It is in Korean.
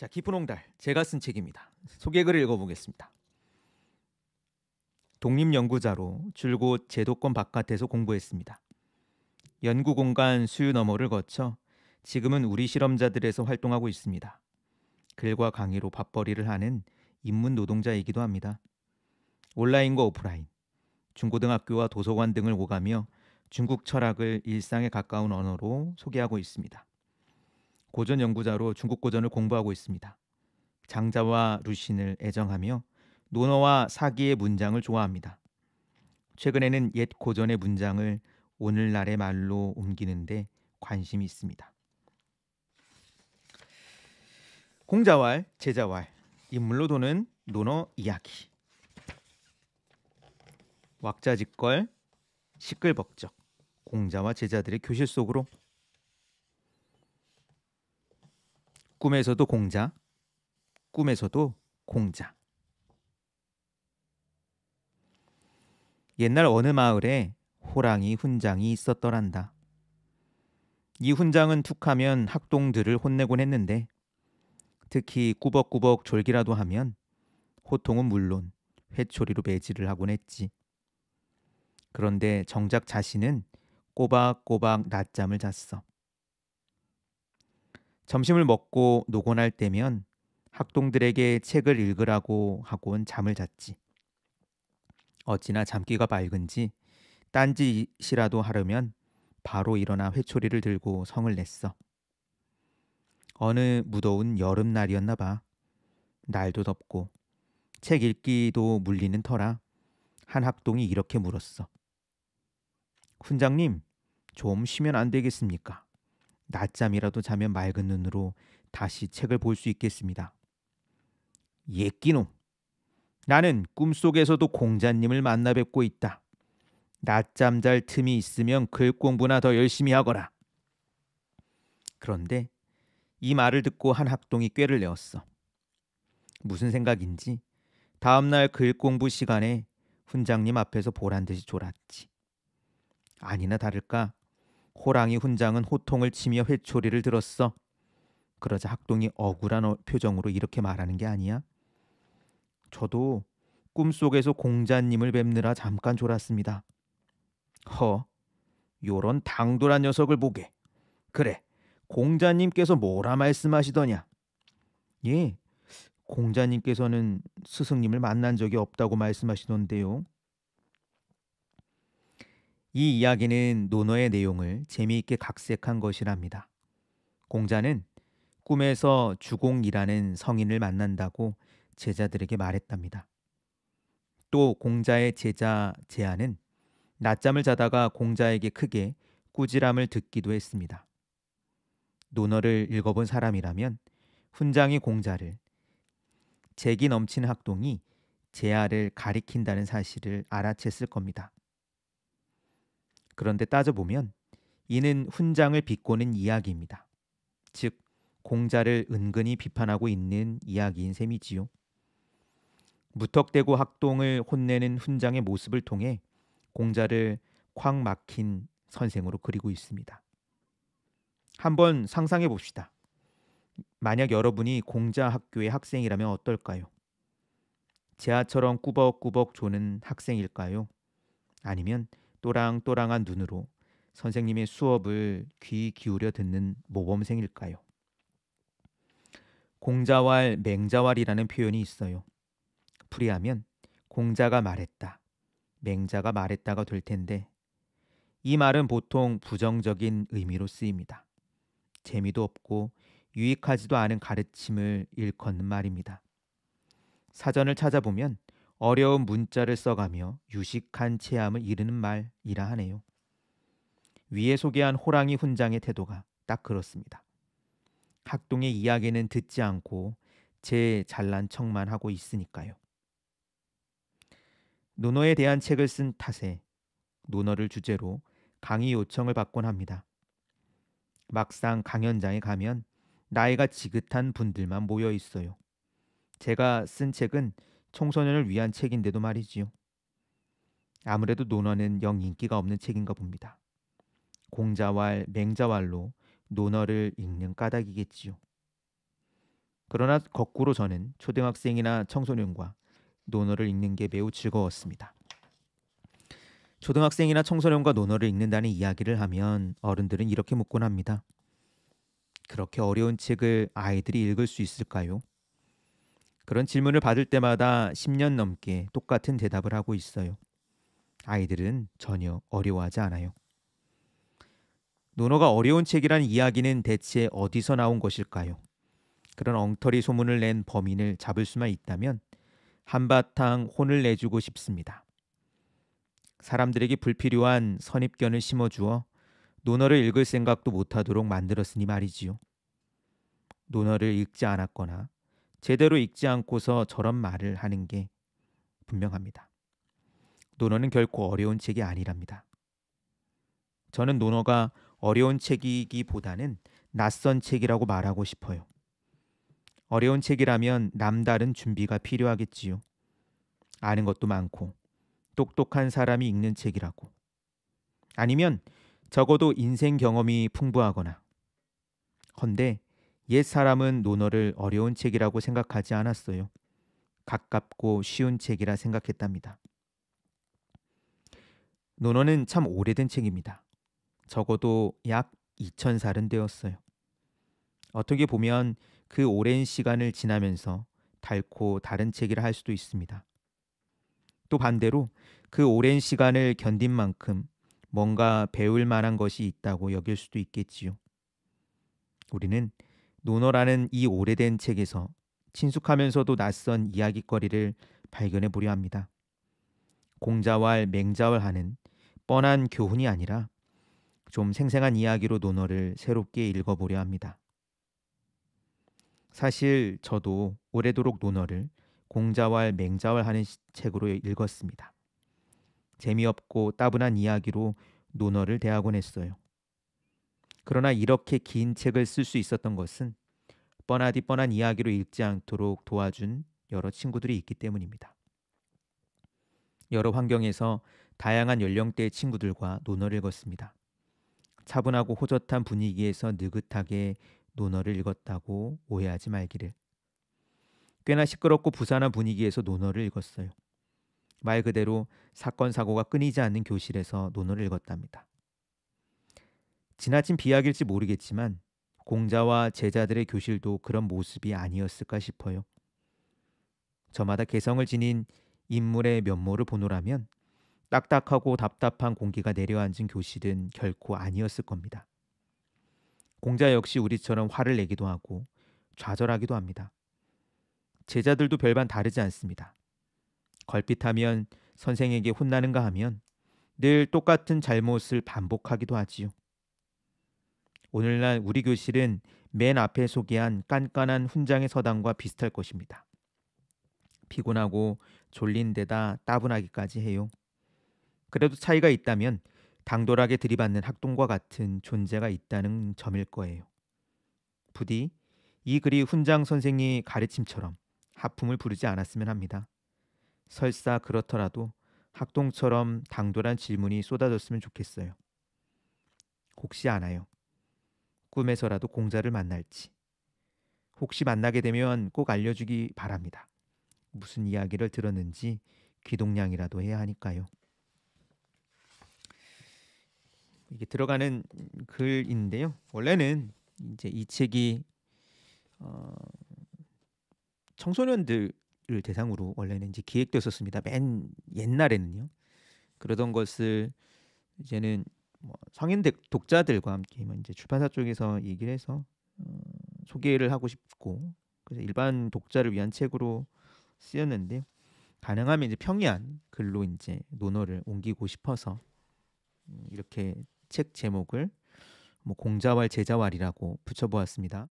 자, 깊은 홍달 제가 쓴 책입니다. 소개글을 읽어보겠습니다. 독립연구자로 줄곧 제도권 바깥에서 공부했습니다. 연구공간 수유 너머를 거쳐 지금은 우리 실험자들에서 활동하고 있습니다. 글과 강의로 밥벌이를 하는 인문 노동자이기도 합니다. 온라인과 오프라인, 중고등학교와 도서관 등을 오가며 중국 철학을 일상에 가까운 언어로 소개하고 있습니다. 고전 연구자로 중국 고전을 공부하고 있습니다. 장자와 루신을 애정하며 논어와 사기의 문장을 좋아합니다. 최근에는 옛 고전의 문장을 오늘날의 말로 옮기는데 관심이 있습니다. 공자왈, 제자왈, 인물로 도는 논어 이야기. 왁자지껄, 시끌벅적, 공자와 제자들의 교실 속으로 꿈에서도 공자, 꿈에서도 공자. 옛날 어느 마을에 호랑이 훈장이 있었더란다. 이 훈장은 툭하면 학동들을 혼내곤 했는데 특히 꾸벅꾸벅 졸기라도 하면 호통은 물론 회초리로 매질을 하곤 했지. 그런데 정작 자신은 꼬박꼬박 낮잠을 잤어. 점심을 먹고 노곤할 때면 학동들에게 책을 읽으라고 하곤 잠을 잤지. 어찌나 잠귀가밝은지 딴짓이라도 하려면 바로 일어나 회초리를 들고 성을 냈어. 어느 무더운 여름날이었나 봐. 날도 덥고 책 읽기도 물리는 터라 한 학동이 이렇게 물었어. 훈장님, 좀 쉬면 안 되겠습니까? 낮잠이라도 자면 맑은 눈으로 다시 책을 볼 수 있겠습니다. 예끼놈. 나는 꿈속에서도 공자님을 만나 뵙고 있다. 낮잠 잘 틈이 있으면 글 공부나 더 열심히 하거라. 그런데 이 말을 듣고 한 학동이 꾀를 내었어. 무슨 생각인지 다음날 글 공부 시간에 훈장님 앞에서 보란 듯이 졸았지. 아니나 다를까 호랑이 훈장은 호통을 치며 회초리를 들었어. 그러자 학동이 억울한 어, 표정으로 이렇게 말하는 게 아니야. 저도 꿈속에서 공자님을 뵙느라 잠깐 졸았습니다. 허, 요런 당돌한 녀석을 보게. 그래, 공자님께서 뭐라 말씀하시더냐? 예, 공자님께서는 스승님을 만난 적이 없다고 말씀하시던데요. 이 이야기는 논어의 내용을 재미있게 각색한 것이랍니다. 공자는 꿈에서 주공이라는 성인을 만난다고 제자들에게 말했답니다. 또 공자의 제자 제안은 낮잠을 자다가 공자에게 크게 꾸지람을 듣기도 했습니다. 논어를 읽어본 사람이라면 훈장이 공자를 재기 넘친 학동이 제아를 가리킨다는 사실을 알아챘을 겁니다. 그런데 따져보면 이는 훈장을 비꼬는 이야기입니다. 즉, 공자를 은근히 비판하고 있는 이야기인 셈이지요. 무턱대고 학동을 혼내는 훈장의 모습을 통해 공자를 쾅 막힌 선생으로 그리고 있습니다. 한번 상상해 봅시다. 만약 여러분이 공자 학교의 학생이라면 어떨까요? 제아처럼 꾸벅꾸벅 조는 학생일까요? 아니면 또랑또랑한 눈으로 선생님의 수업을 귀 기울여 듣는 모범생일까요? 공자왈 맹자왈이라는 표현이 있어요. 풀이하면 공자가 말했다, 맹자가 말했다가 될 텐데 이 말은 보통 부정적인 의미로 쓰입니다. 재미도 없고 유익하지도 않은 가르침을 일컫는 말입니다. 사전을 찾아보면 어려운 문자를 써가며 유식한 체함을 이르는 말이라 하네요. 위에 소개한 호랑이 훈장의 태도가 딱 그렇습니다. 학동의 이야기는 듣지 않고 제 잘난 척만 하고 있으니까요. 논어에 대한 책을 쓴 탓에 논어를 주제로 강의 요청을 받곤 합니다. 막상 강연장에 가면 나이가 지긋한 분들만 모여 있어요. 제가 쓴 책은 청소년을 위한 책인데도 말이지요. 아무래도 논어는 영 인기가 없는 책인가 봅니다. 공자왈, 맹자왈로 논어를 읽는 까닭이겠지요. 그러나 거꾸로 저는 초등학생이나 청소년과 논어를 읽는 게 매우 즐거웠습니다. 초등학생이나 청소년과 논어를 읽는다는 이야기를 하면 어른들은 이렇게 묻곤 합니다. 그렇게 어려운 책을 아이들이 읽을 수 있을까요? 그런 질문을 받을 때마다 10년 넘게 똑같은 대답을 하고 있어요. 아이들은 전혀 어려워하지 않아요. 논어가 어려운 책이란 이야기는 대체 어디서 나온 것일까요? 그런 엉터리 소문을 낸 범인을 잡을 수만 있다면 한바탕 혼을 내주고 싶습니다. 사람들에게 불필요한 선입견을 심어주어 논어를 읽을 생각도 못하도록 만들었으니 말이지요. 논어를 읽지 않았거나 제대로 읽지 않고서 저런 말을 하는 게 분명합니다. 논어는 결코 어려운 책이 아니랍니다. 저는 논어가 어려운 책이기보다는 낯선 책이라고 말하고 싶어요. 어려운 책이라면 남다른 준비가 필요하겠지요. 아는 것도 많고 똑똑한 사람이 읽는 책이라고. 아니면 적어도 인생 경험이 풍부하거나. 헌데 옛 사람은 논어를 어려운 책이라고 생각하지 않았어요. 가깝고 쉬운 책이라 생각했답니다. 논어는 참 오래된 책입니다. 적어도 약 2000살은 되었어요. 어떻게 보면 그 오랜 시간을 지나면서 닳고 다른 책이라 할 수도 있습니다. 또 반대로 그 오랜 시간을 견딘 만큼 뭔가 배울 만한 것이 있다고 여길 수도 있겠지요. 우리는 노너라는 이 오래된 책에서 친숙하면서도 낯선 이야기거리를 발견해 보려 합니다. 공자왈 맹자왈하는 뻔한 교훈이 아니라 좀 생생한 이야기로 논어를 새롭게 읽어보려 합니다. 사실 저도 오래도록 논어를 공자왈 맹자왈 하는 책으로 읽었습니다. 재미없고 따분한 이야기로 논어를 대하곤 했어요. 그러나 이렇게 긴 책을 쓸 수 있었던 것은 뻔하디 뻔한 이야기로 읽지 않도록 도와준 여러 친구들이 있기 때문입니다. 여러 환경에서 다양한 연령대의 친구들과 논어를 읽었습니다. 차분하고 호젓한 분위기에서 느긋하게 논어를 읽었다고 오해하지 말기를. 꽤나 시끄럽고 부산한 분위기에서 논어를 읽었어요. 말 그대로 사건 사고가 끊이지 않는 교실에서 논어를 읽었답니다. 지나친 비약일지 모르겠지만 공자와 제자들의 교실도 그런 모습이 아니었을까 싶어요. 저마다 개성을 지닌 인물의 면모를 보노라면 딱딱하고 답답한 공기가 내려앉은 교실은 결코 아니었을 겁니다. 공자 역시 우리처럼 화를 내기도 하고 좌절하기도 합니다. 제자들도 별반 다르지 않습니다. 걸핏하면 선생에게 혼나는가 하면 늘 똑같은 잘못을 반복하기도 하지요. 오늘날 우리 교실은 맨 앞에 소개한 깐깐한 훈장의 서당과 비슷할 것입니다. 피곤하고 졸린 데다 따분하기까지 해요. 그래도 차이가 있다면 당돌하게 들이받는 학동과 같은 존재가 있다는 점일 거예요. 부디 이 글이 훈장 선생이 가르침처럼 하품을 부르지 않았으면 합니다. 설사 그렇더라도 학동처럼 당돌한 질문이 쏟아졌으면 좋겠어요. 혹시 아나요? 꿈에서라도 공자를 만날지 혹시 만나게 되면 꼭 알려주기 바랍니다. 무슨 이야기를 들었는지 귀동량이라도 해야 하니까요. 이게 들어가는 글인데요. 원래는 이제 이 책이 어, 청소년들을 대상으로 원래는 이제 기획되었었습니다. 맨 옛날에는요. 그러던 것을 이제는 뭐 성인 독자들과 함께 뭐 이제 출판사 쪽에서 얘기를 해서 어, 소개를 하고 싶고 그래서 일반 독자를 위한 책으로 쓰였는데 가능하면 이제 평이한 글로 이제 논어를 옮기고 싶어서 음, 이렇게 책 제목을 뭐 공자왈 제자왈이라고 붙여보았습니다.